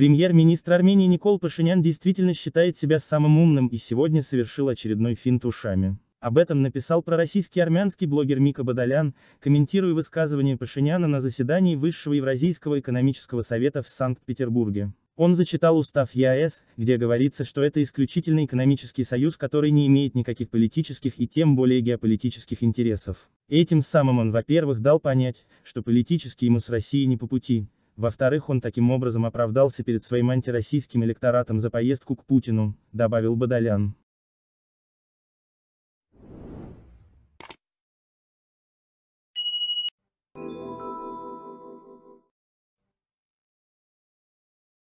Премьер-министр Армении Никол Пашинян действительно считает себя самым умным и сегодня совершил очередной финт ушами. Об этом написал пророссийский армянский блогер Мика Бадалян, комментируя высказывание Пашиняна на заседании Высшего Евразийского экономического совета в Санкт-Петербурге. Он зачитал устав ЕАЭС, где говорится, что это исключительно экономический союз, который не имеет никаких политических и тем более геополитических интересов. Этим самым он, во-первых, дал понять, что политически ему с Россией не по пути, во-вторых, он таким образом оправдался перед своим антироссийским электоратом за поездку к Путину, добавил Бадалян.